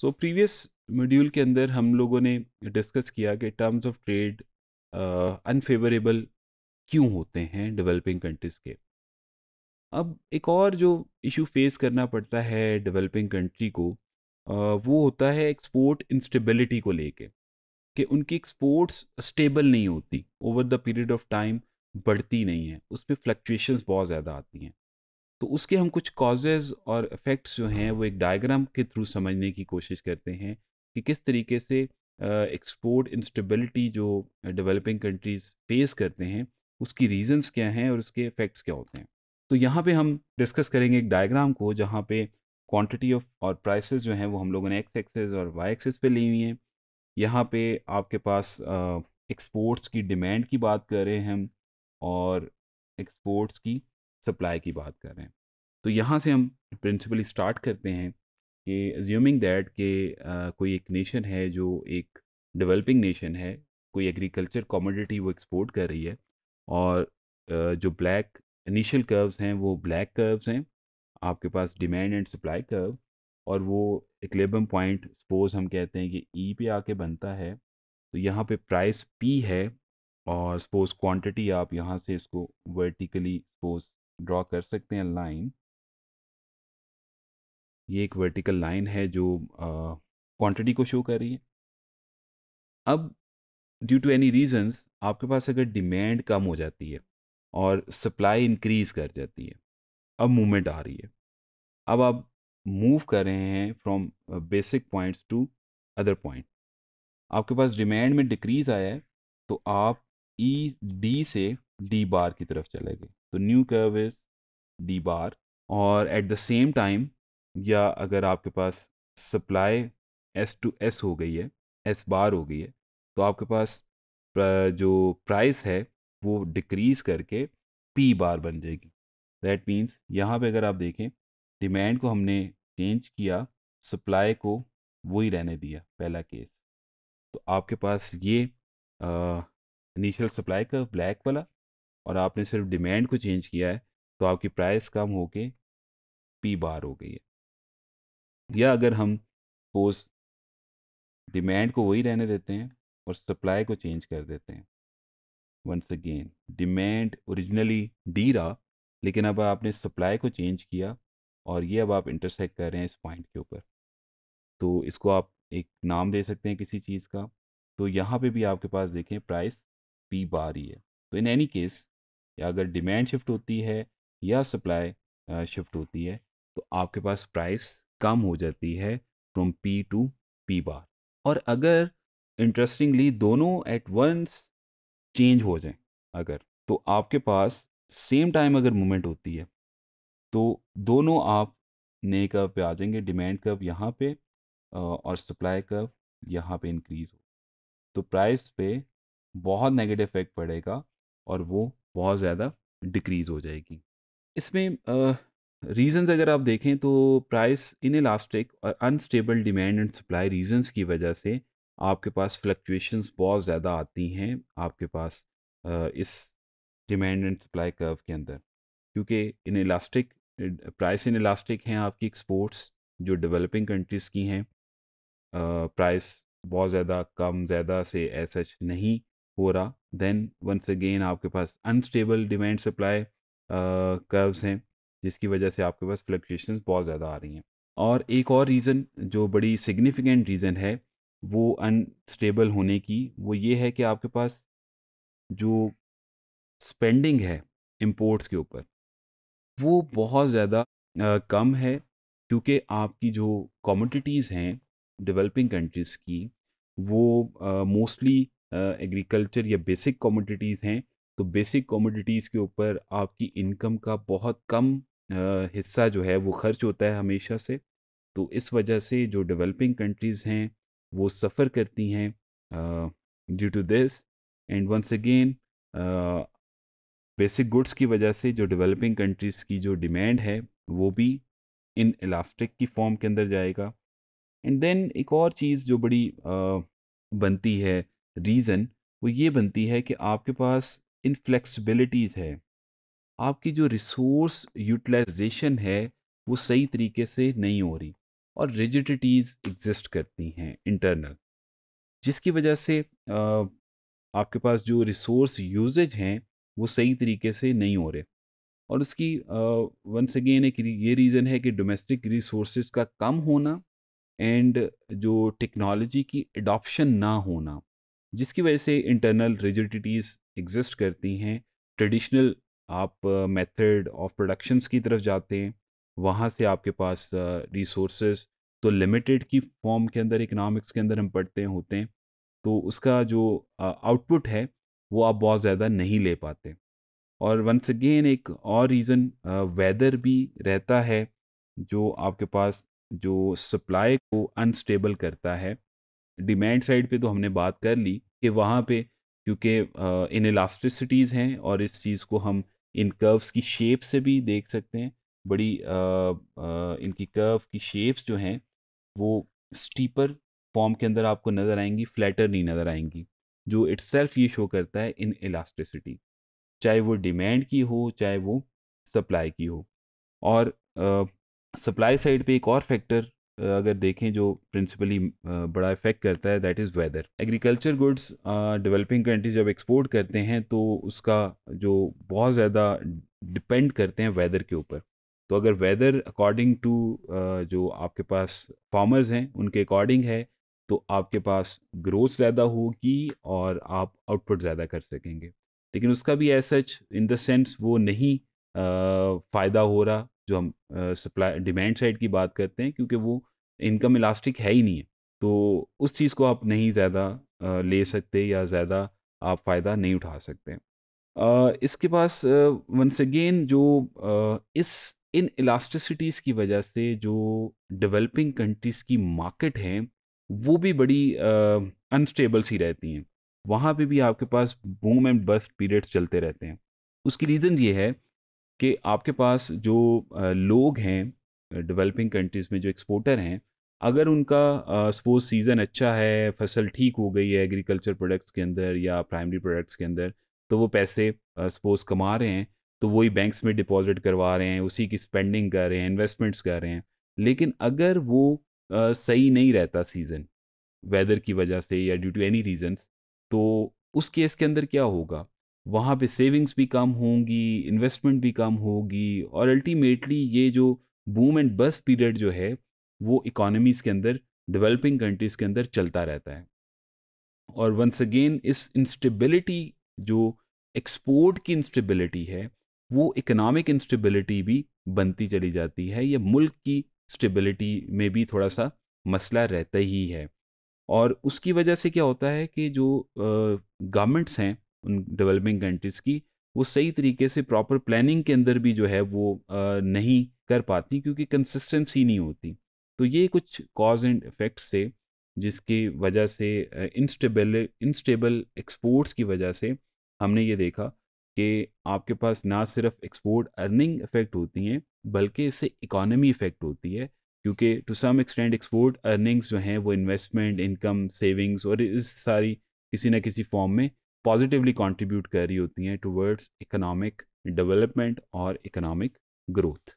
so previous module के अंदर हम लोगों ने डिस्कस किया कि टर्म्स ऑफ ट्रेड अनफेवरेबल क्यों होते हैं डेवलपिंग कंट्रीज़ के अब एक और जो इशू फेस करना पड़ता है डेवलपिंग कंट्री को आ, uh, वो होता है एक्सपोर्ट इंस्टेबिलिटी को लेके कि उनकी एक्सपोर्ट्स स्टेबल नहीं होती over the period of time बढ़ती नहीं है उस पर फ्लक्चुएशंस बहुत ज़्यादा आती हैं तो उसके हम कुछ कॉजेज और इफ़ेक्ट्स जो हैं वो एक डायग्राम के थ्रू समझने की कोशिश करते हैं कि किस तरीके से एक्सपोर्ट इंस्टेबिलिटी जो डेवलपिंग कंट्रीज़ फेस करते हैं उसकी रीजंस क्या हैं और उसके इफ़ेक्ट्स क्या होते हैं तो यहाँ पे हम डिस्कस करेंगे एक डायग्राम को जहाँ पे क्वांटिटी ऑफ और प्राइसेस जो हैं वो हम लोगों ने एक्स एक्सेस और वाई एक्सेस पे ली हुई हैं यहाँ पे आपके पास एक्सपोर्ट्स की डिमांड की बात कर रहे हैं हम और एक्सपोर्ट्स की सप्लाई की बात कर रहे हैं तो यहाँ से हम प्रिंसिपली स्टार्ट करते हैं कि एज्यूमिंग दैट कि आ, कोई एक नेशन है जो एक डेवलपिंग नेशन है कोई एग्रीकल्चर कॉमोडिटी वो एक्सपोर्ट कर रही है और आ, जो ब्लैक इनिशियल कर्व्स हैं वो ब्लैक कर्व्स हैं आपके पास डिमांड एंड सप्लाई कर्व और वो लेबम पॉइंट सपोज हम कहते हैं कि ई e पे आके बनता है तो यहाँ पे प्राइस पी है और सपोज क्वांटिटी आप यहाँ से इसको वर्टिकली सपोज ड्रॉ कर सकते हैं लाइन ये एक वर्टिकल लाइन है जो क्वांटिटी को शो कर रही है अब ड्यू टू एनी रीजंस आपके पास अगर डिमांड कम हो जाती है और सप्लाई इंक्रीज कर जाती है अब मूवमेंट आ रही है अब आप मूव कर रहे हैं from basic points to other point आपके पास डिमांड में डिक्रीज आया है तो आप ई e, डी से डी बार की तरफ चले गए तो new curve is D bar और एट द सेम टाइम या अगर आपके पास सप्लाई एस टू एस हो गई है एस बार हो गई है तो आपके पास जो प्राइस है वो डिक्रीज करके पी बार बन जाएगी दैट मीन्स यहाँ पे अगर आप देखें डिमांड को हमने चेंज किया सप्लाई को वही रहने दिया पहला केस तो आपके पास ये इनिशियल सप्लाई का ब्लैक वाला और आपने सिर्फ डिमांड को चेंज किया है तो आपकी प्राइस कम हो के पी बार हो गई है या अगर हम पोज डिमांड को वही रहने देते हैं और सप्लाई को चेंज कर देते हैं once again demand originally D रहा लेकिन अब आपने सप्लाई को चेंज किया और ये अब आप इंटरसेक्ट कर रहे हैं इस पॉइंट के ऊपर तो इसको आप एक नाम दे सकते हैं किसी चीज़ का तो यहाँ पे भी आपके पास देखें प्राइस पी बार ही है तो इन एनी केस या अगर डिमांड शिफ्ट होती है या सप्लाई शिफ्ट होती है तो आपके पास प्राइस कम हो जाती है from P to P bar और अगर इंटरेस्टिंगली दोनों एट वंस चेंज हो जाएं अगर तो आपके पास सेम टाइम अगर मूवमेंट होती है तो दोनों आप नए कर्व पे आ जाएंगे डिमांड कर्व यहाँ पे और सप्लाई कर्व यहाँ पे इंक्रीज हो तो प्राइस पे बहुत नेगेटिव इफेक्ट पड़ेगा और वो बहुत ज़्यादा डिक्रीज़ हो जाएगी इसमें रीजंस अगर आप देखें तो प्राइस इन इलास्टिक और unstable demand and supply reasons की वजह से आपके पास फ्लक्चुएशंस बहुत ज़्यादा आती हैं आपके पास इस डिमांड एंड सप्लाई कर्व के अंदर क्योंकि inelastic price inelastic हैं आपकी एक्सपोर्ट्स जो डेवलपिंग कंट्रीज़ की हैं प्राइस बहुत ज़्यादा कम ज़्यादा से ऐसा नहीं हो रहा देन वंस अगेन आपके पास अनस्टेबल डिमांड सप्लाई कर्व्स हैं जिसकी वजह से आपके पास फ्लक्चुएशन बहुत ज़्यादा आ रही हैं और एक और रीज़न जो बड़ी सिग्निफिकेंट रीज़न है वो अनस्टेबल होने की वो ये है कि आपके पास जो स्पेंडिंग है इम्पोर्ट्स के ऊपर वो बहुत ज़्यादा कम है क्योंकि आपकी जो कॉमोडिटीज़ हैं डेवलपिंग कंट्रीज़ की वो मोस्टली एग्रीकल्चर या बेसिक कॉमोडिटीज़ हैं तो बेसिक कॉमोडिटीज़ के ऊपर आपकी इनकम का बहुत कम हिस्सा जो है वो खर्च होता है हमेशा से तो इस वजह से जो डेवलपिंग कंट्रीज़ हैं वो सफ़र करती हैं due to this and once again basic goods की वजह से जो डेवलपिंग कंट्रीज़ की जो डिमांड है वो भी इन इलास्टिक की फॉर्म के अंदर जाएगा एंड देन एक और चीज़ जो बड़ी uh, बनती है रीज़न वो ये बनती है कि आपके पास इनफ्लेक्सिबिलिटीज़ है आपकी जो रिसोर्स यूटिलाइजेशन है वो सही तरीके से नहीं हो रही और रिजिडिटीज़ एग्जिस्ट करती हैं इंटरनल जिसकी वजह से आपके पास जो रिसोर्स यूजेज हैं वो सही तरीके से नहीं हो रहे और उसकी वंस अगेन एक ये रीज़न है कि डोमेस्टिक रिसोर्स का कम होना एंड जो टेक्नोलॉजी की एडॉप्शन ना होना जिसकी वजह से इंटरनल रिजिडिटीज़ एग्जिस्ट करती हैं ट्रेडिशनल आप मेथड ऑफ प्रोडक्शंस की तरफ जाते हैं वहाँ से आपके पास रिसोर्सेज तो लिमिटेड की फॉर्म के अंदर इकनॉमिक्स के अंदर हम पढ़ते होते हैं तो उसका जो आउटपुट है वो आप बहुत ज़्यादा नहीं ले पाते और वंस अगेन एक और रीज़न वेदर भी रहता है जो आपके पास जो सप्लाई को अनस्टेबल करता है डिमांड साइड पे तो हमने बात कर ली कि वहाँ पे क्योंकि इन इलास्टिसिटीज़ हैं और इस चीज़ को हम इन कर्व्स की शेप से भी देख सकते हैं बड़ी आ, आ, इनकी कर्व की शेप्स जो हैं वो स्टीपर फॉर्म के अंदर आपको नज़र आएंगी फ्लैटर नहीं नज़र आएंगी जो इट्स ये शो करता है इन इलास्टिसिटी चाहे वो डिमांड की हो चाहे वो सप्लाई की हो और सप्लाई साइड पे एक और फैक्टर अगर देखें जो प्रिंसिपली बड़ा इफेक्ट करता है that is weather agriculture goods developing countries जब एक्सपोर्ट करते हैं तो उसका जो बहुत ज़्यादा डिपेंड करते हैं वेदर के ऊपर तो अगर वेदर अकॉर्डिंग टू जो आपके पास फार्मर्स हैं उनके अकॉर्डिंग है तो आपके पास ग्रोथ ज़्यादा होगी और आप आउटपुट ज़्यादा कर सकेंगे लेकिन उसका भी as such in the sense वो नहीं फ़ायदा हो रहा जो हम सप्लाई डिमांड साइड की बात करते हैं क्योंकि वो इनकम इलास्टिक है ही नहीं है तो उस चीज़ को आप नहीं ज़्यादा ले सकते या ज़्यादा आप फ़ायदा नहीं उठा सकते इसके पास वंस अगेन जो इस इन इलास्टिसिटीज़ की वजह से जो डेवलपिंग कंट्रीज़ की मार्केट हैं वो भी बड़ी अनस्टेबल सी रहती हैं वहाँ पे भी आपके पास बूम एंड बस्ट पीरियड्स चलते रहते हैं उसकी रीज़न ये है कि आपके पास जो लोग हैं डेवलपिंग कंट्रीज़ में जो एक्सपोर्टर हैं अगर उनका सपोज सीज़न अच्छा है फसल ठीक हो गई है एग्रीकल्चर प्रोडक्ट्स के अंदर या प्राइमरी प्रोडक्ट्स के अंदर तो वो पैसे सपोज कमा रहे हैं तो वही बैंक्स में डिपॉजिट करवा रहे हैं उसी की स्पेंडिंग कर रहे हैं इन्वेस्टमेंट्स कर रहे हैं लेकिन अगर वो आ, सही नहीं रहता सीज़न वेदर की वजह से या ड्यू टू एनी रीजंस तो उस केस के अंदर क्या होगा वहाँ पे सेविंग्स भी कम होंगी इन्वेस्टमेंट भी कम होगी और अल्टीमेटली ये जो बूम एंड बस पीरियड जो है वो इकोनॉमीज़ के अंदर डेवलपिंग कंट्रीज़ के अंदर चलता रहता है और वंस अगेन इस इंस्टेबिलिटी जो एक्सपोर्ट की इंस्टेबिलिटी है वो इकोनॉमिक इंस्टेबिलिटी भी बनती चली जाती है या मुल्क की स्टेबिलिटी में भी थोड़ा सा मसला रहता ही है और उसकी वजह से क्या होता है कि जो गवर्नमेंट्स हैं उन डेवलपिंग कंट्रीज़ की वो सही तरीके से प्रॉपर प्लानिंग के अंदर भी जो है वो आ, नहीं कर पाती क्योंकि कंसिस्टेंसी नहीं होती तो ये कुछ कॉज एंड इफेक्ट्स थे जिसकी वजह से इंस्टेबल इंस्टेबल एक्सपोर्ट्स की वजह से हमने ये देखा कि आपके पास ना सिर्फ एक्सपोर्ट अर्निंग इफेक्ट होती हैं बल्कि इससे इकोनॉमी इफेक्ट होती है क्योंकि to some extent export earnings जो हैं वो इन्वेस्टमेंट इनकम सेविंग्स और इस सारी किसी ना किसी फॉर्म में पॉजिटिवली कंट्रीब्यूट कर रही होती हैं टुवर्ड्स इकोनॉमिक डेवलपमेंट और इकोनॉमिक ग्रोथ